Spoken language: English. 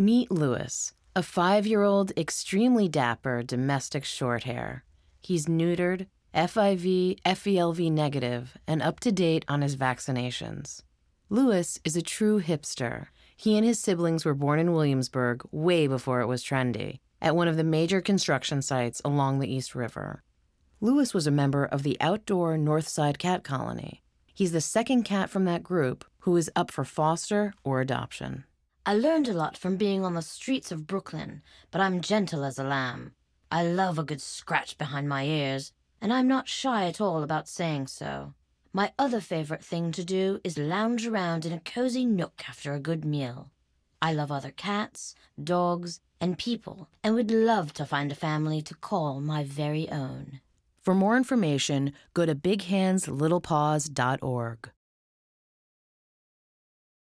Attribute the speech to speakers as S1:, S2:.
S1: Meet Lewis, a five year old, extremely dapper domestic shorthair. He's neutered, FIV, FELV negative, and up to date on his vaccinations. Lewis is a true hipster. He and his siblings were born in Williamsburg way before it was trendy, at one of the major construction sites along the East River. Lewis was a member of the outdoor Northside Cat Colony. He's the second cat from that group who is up for foster or adoption.
S2: I learned a lot from being on the streets of Brooklyn, but I'm gentle as a lamb. I love a good scratch behind my ears, and I'm not shy at all about saying so. My other favorite thing to do is lounge around in a cozy nook after a good meal. I love other cats, dogs, and people, and would love to find a family to call my very own.
S1: For more information, go to bighandslittlepaws.org.